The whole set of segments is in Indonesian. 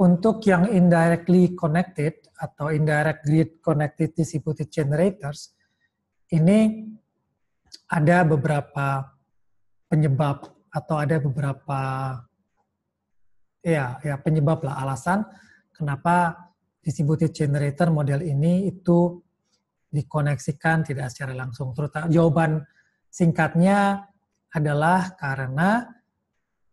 Untuk yang indirectly connected atau indirect grid connected distributed generators, ini ada beberapa penyebab atau ada beberapa ya ya penyebab lah alasan kenapa distributed generator model ini itu dikoneksikan tidak secara langsung. Terutama jawaban singkatnya adalah karena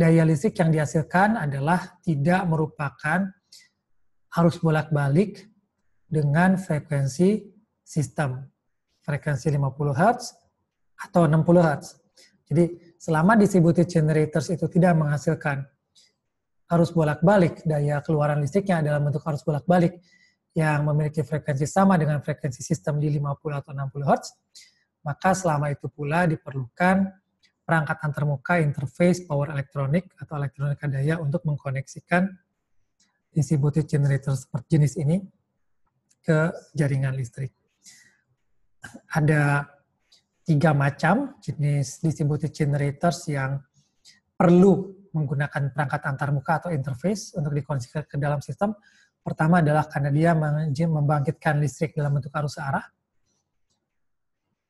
daya listrik yang dihasilkan adalah tidak merupakan arus bolak-balik dengan frekuensi sistem. Frekuensi 50 Hz atau 60 Hz. Jadi selama distributed generators itu tidak menghasilkan arus bolak-balik, daya keluaran listriknya adalah bentuk arus bolak-balik yang memiliki frekuensi sama dengan frekuensi sistem di 50 atau 60 Hz, maka selama itu pula diperlukan perangkat antarmuka, interface, power elektronik, atau elektronika daya untuk mengkoneksikan distributed generator seperti jenis ini ke jaringan listrik. Ada tiga macam jenis distributed generators yang perlu menggunakan perangkat antarmuka atau interface untuk dikoneksikan ke dalam sistem. Pertama adalah karena dia membangkitkan listrik dalam bentuk arus searah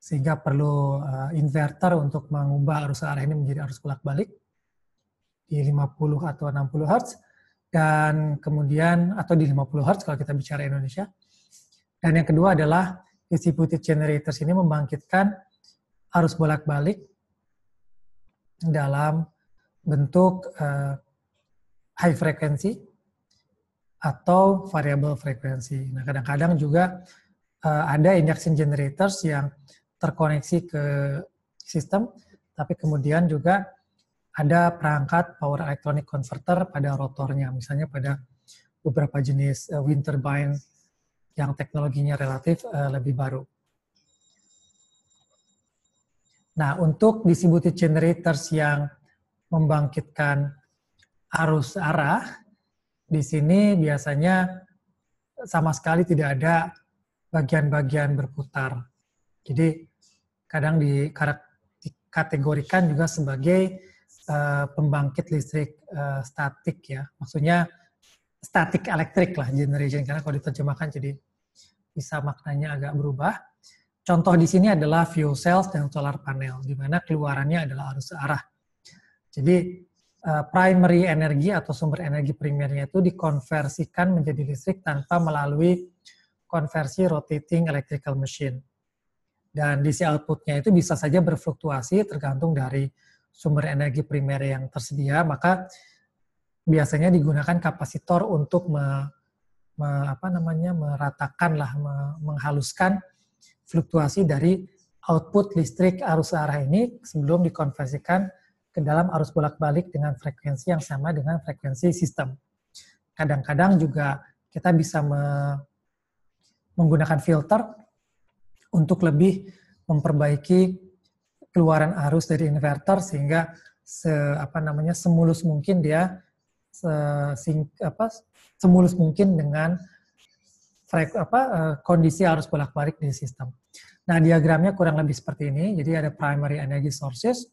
sehingga perlu uh, inverter untuk mengubah arus arah ini menjadi arus bolak balik di 50 atau 60 Hz dan kemudian atau di 50 Hz kalau kita bicara Indonesia. Dan yang kedua adalah distributed generators ini membangkitkan arus bolak-balik dalam bentuk uh, high frequency atau variable frequency. Nah, kadang-kadang juga uh, ada induction generators yang terkoneksi ke sistem, tapi kemudian juga ada perangkat power electronic converter pada rotornya, misalnya pada beberapa jenis eh, wind turbine yang teknologinya relatif eh, lebih baru. Nah, untuk distributed generators yang membangkitkan arus arah, di sini biasanya sama sekali tidak ada bagian-bagian berputar. Jadi kadang dikategorikan juga sebagai uh, pembangkit listrik uh, statik ya. Maksudnya statik elektrik lah generation karena kalau diterjemahkan jadi bisa maknanya agak berubah. Contoh di sini adalah fuel cells dan solar panel di mana keluarannya adalah arus searah. Jadi eh, primary energi atau sumber energi primernya itu dikonversikan menjadi listrik tanpa melalui konversi rotating electrical machine. Dan DC outputnya itu bisa saja berfluktuasi tergantung dari sumber energi primer yang tersedia, maka biasanya digunakan kapasitor untuk me, me, apa namanya, meratakan lah, me, menghaluskan fluktuasi dari output listrik arus searah ini sebelum dikonversikan ke dalam arus bolak-balik dengan frekuensi yang sama dengan frekuensi sistem. Kadang-kadang juga kita bisa me, menggunakan filter untuk lebih memperbaiki keluaran arus dari inverter sehingga se, apa namanya semulus mungkin dia se, sing, apa, semulus mungkin dengan frek, apa, eh, kondisi arus bolak-balik di sistem. Nah, diagramnya kurang lebih seperti ini. Jadi ada primary energy sources,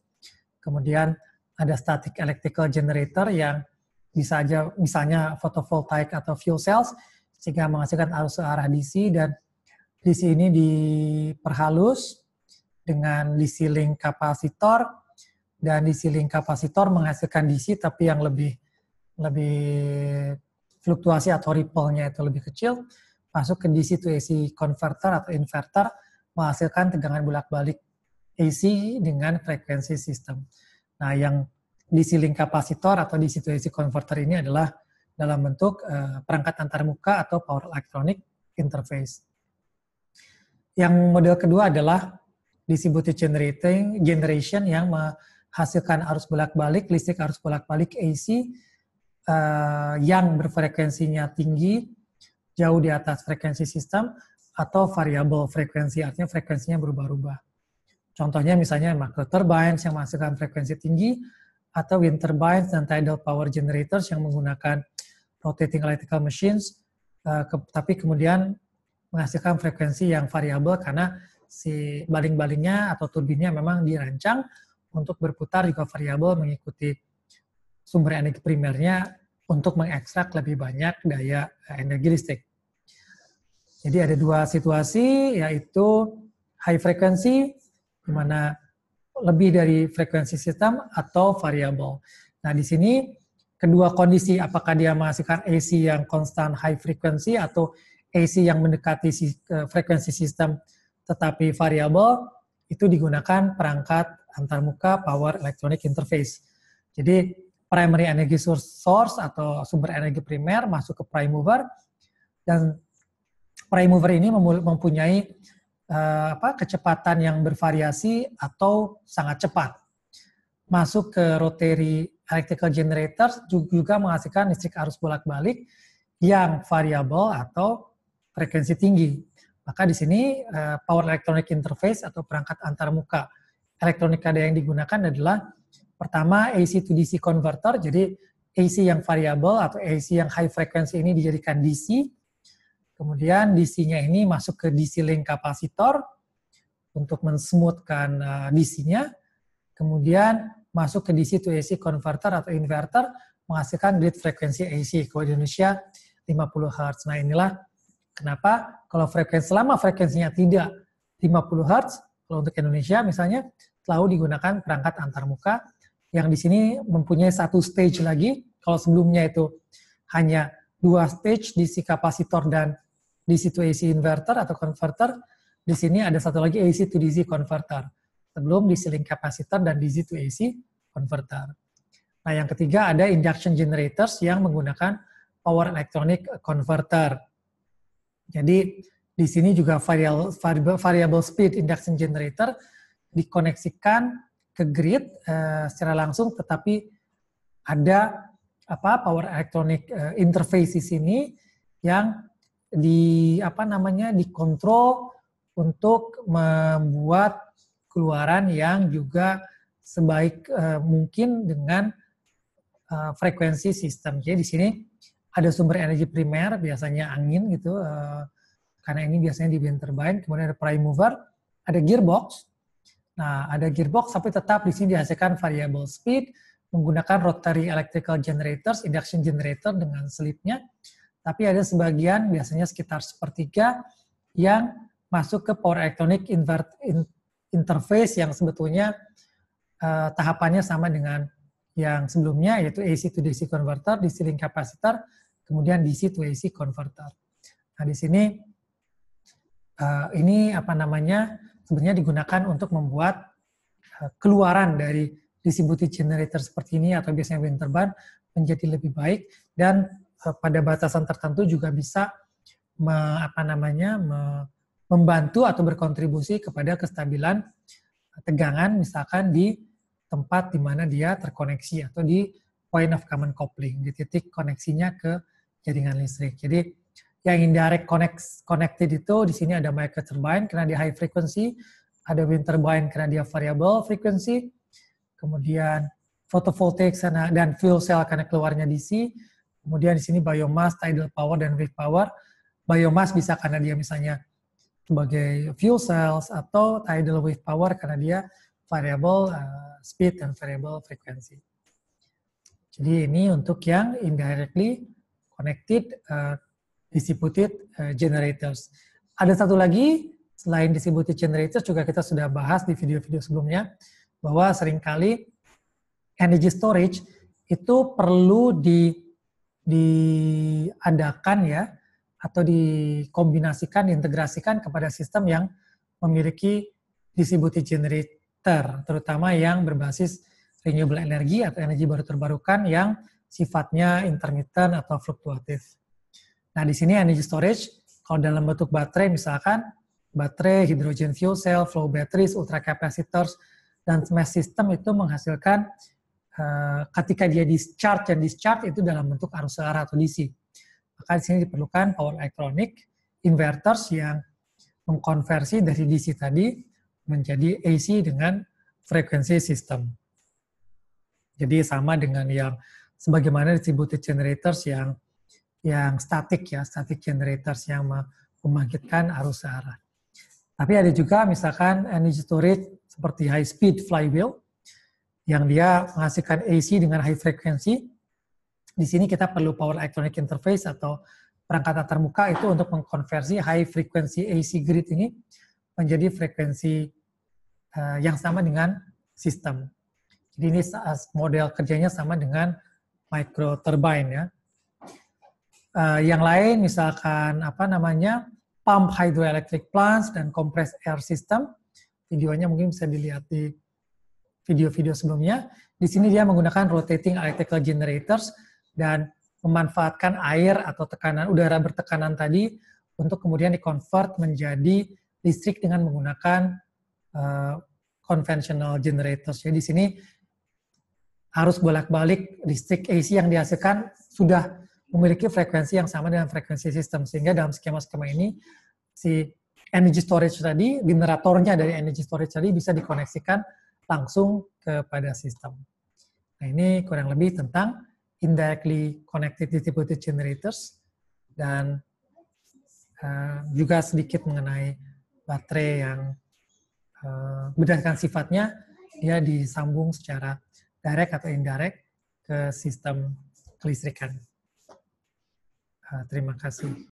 kemudian ada static electrical generator yang bisa aja misalnya photovoltaic atau fuel cells sehingga menghasilkan arus ke arah DC dan DC ini diperhalus dengan DC link kapasitor dan DC link kapasitor menghasilkan DC tapi yang lebih lebih fluktuasi atau ripple-nya itu lebih kecil masuk ke DC to AC converter atau inverter menghasilkan tegangan bolak-balik AC dengan frekuensi sistem. Nah, yang DC link kapasitor atau DC to AC converter ini adalah dalam bentuk eh, perangkat antarmuka atau power electronic interface. Yang model kedua adalah distributed generating generation yang menghasilkan arus bolak-balik, listrik arus bolak-balik AC uh, eh, yang berfrekuensinya tinggi, jauh di atas frekuensi sistem, atau variable frekuensi, artinya frekuensinya berubah-ubah. Contohnya misalnya micro turbines yang menghasilkan frekuensi tinggi, atau wind turbines dan tidal power generators yang menggunakan rotating electrical machines, uh, ke, tapi kemudian menghasilkan frekuensi yang variabel karena si baling-balingnya atau turbinnya memang dirancang untuk berputar juga variabel mengikuti sumber energi primernya untuk mengekstrak lebih banyak daya eh, energi listrik. Jadi ada dua situasi yaitu high frequency di mana lebih dari frekuensi sistem atau variabel. Nah, di sini kedua kondisi apakah dia menghasilkan AC yang konstan high frequency atau AC yang mendekati frekuensi sistem tetapi variabel itu digunakan perangkat antarmuka power electronic interface. Jadi primary energy source, atau sumber energi primer masuk ke prime mover dan prime mover ini mempunyai uh, apa, kecepatan yang bervariasi atau sangat cepat. Masuk ke rotary electrical generator juga menghasilkan listrik arus bolak-balik yang variabel atau frekuensi tinggi. Maka di sini eh, power electronic interface atau perangkat antarmuka elektronik ada yang digunakan adalah pertama AC to DC converter, jadi AC yang variable atau AC yang high frequency ini dijadikan DC. Kemudian DC-nya ini masuk ke DC link kapasitor untuk mensmoothkan eh, DC-nya. Kemudian masuk ke DC to AC converter atau inverter menghasilkan grid frekuensi AC. Kalau di Indonesia 50 Hz. Nah inilah Kenapa? Kalau frekuensi selama frekuensinya tidak 50 Hz, kalau untuk Indonesia misalnya selalu digunakan perangkat antarmuka yang di sini mempunyai satu stage lagi. Kalau sebelumnya itu hanya dua stage di si kapasitor dan di situasi inverter atau converter, di sini ada satu lagi AC to DC converter. Sebelum di siling kapasitor dan DC to AC converter. Nah, yang ketiga ada induction generators yang menggunakan power electronic converter jadi di sini juga variable, variable, variable speed induction generator dikoneksikan ke grid uh, secara langsung, tetapi ada apa power electronic uh, interface di sini yang di apa namanya dikontrol untuk membuat keluaran yang juga sebaik uh, mungkin dengan uh, frekuensi sistem. Jadi di sini ada sumber energi primer, biasanya angin gitu, eh, karena ini biasanya di wind turbine, kemudian ada prime mover, ada gearbox. Nah, ada gearbox tapi tetap di sini dihasilkan variable speed menggunakan rotary electrical generators, induction generator dengan slipnya. Tapi ada sebagian, biasanya sekitar sepertiga, yang masuk ke power electronic invert, interface yang sebetulnya uh, tahapannya sama dengan yang sebelumnya, yaitu AC to DC converter, DC link capacitor, kemudian di to AC converter. Nah, di sini uh, ini apa namanya sebenarnya digunakan untuk membuat uh, keluaran dari distributed generator seperti ini atau biasanya wind turbine menjadi lebih baik dan uh, pada batasan tertentu juga bisa me, apa namanya me, membantu atau berkontribusi kepada kestabilan tegangan misalkan di tempat di mana dia terkoneksi atau di point of common coupling di titik koneksinya ke jaringan listrik. Jadi yang indirect connect, connected itu di sini ada micro turbine karena dia high frequency, ada wind turbine karena dia variable frequency, kemudian photovoltaic sana dan fuel cell karena keluarnya DC, kemudian di sini biomass, tidal power dan wave power. Biomass bisa karena dia misalnya sebagai fuel cells atau tidal wave power karena dia variable uh, speed dan variable frequency. Jadi ini untuk yang indirectly connected uh, distributed uh, generators. Ada satu lagi selain distributed generators juga kita sudah bahas di video-video sebelumnya bahwa seringkali energy storage itu perlu di diadakan ya atau dikombinasikan diintegrasikan kepada sistem yang memiliki distributed generator terutama yang berbasis renewable energy atau energi baru terbarukan yang sifatnya intermittent atau fluktuatif. Nah, di sini energy storage, kalau dalam bentuk baterai misalkan, baterai, hidrogen fuel cell, flow batteries, ultra capacitors, dan mass system itu menghasilkan uh, ketika dia discharge dan discharge itu dalam bentuk arus searah atau DC. Maka di sini diperlukan power electronic, inverters yang mengkonversi dari DC tadi menjadi AC dengan frekuensi sistem. Jadi sama dengan yang sebagaimana distributed generators yang yang statik ya, static generators yang membangkitkan arus arah. Tapi ada juga misalkan energy storage seperti high speed flywheel yang dia menghasilkan AC dengan high frequency. Di sini kita perlu power electronic interface atau perangkat antar muka itu untuk mengkonversi high frequency AC grid ini menjadi frekuensi eh, yang sama dengan sistem. Jadi ini model kerjanya sama dengan micro turbine ya. Uh, yang lain misalkan apa namanya pump hydroelectric plants dan compressed air system. Videonya mungkin bisa dilihat di video-video sebelumnya. Di sini dia menggunakan rotating electrical generators dan memanfaatkan air atau tekanan udara bertekanan tadi untuk kemudian dikonvert menjadi listrik dengan menggunakan uh, conventional generators. Jadi di sini harus bolak-balik listrik AC yang dihasilkan sudah memiliki frekuensi yang sama dengan frekuensi sistem. Sehingga dalam skema-skema ini, si energy storage tadi, generatornya dari energy storage tadi bisa dikoneksikan langsung kepada sistem. Nah ini kurang lebih tentang indirectly connected distributed generators dan uh, juga sedikit mengenai baterai yang uh, berdasarkan sifatnya dia disambung secara direct atau indirect ke sistem kelistrikan. Ah, terima kasih.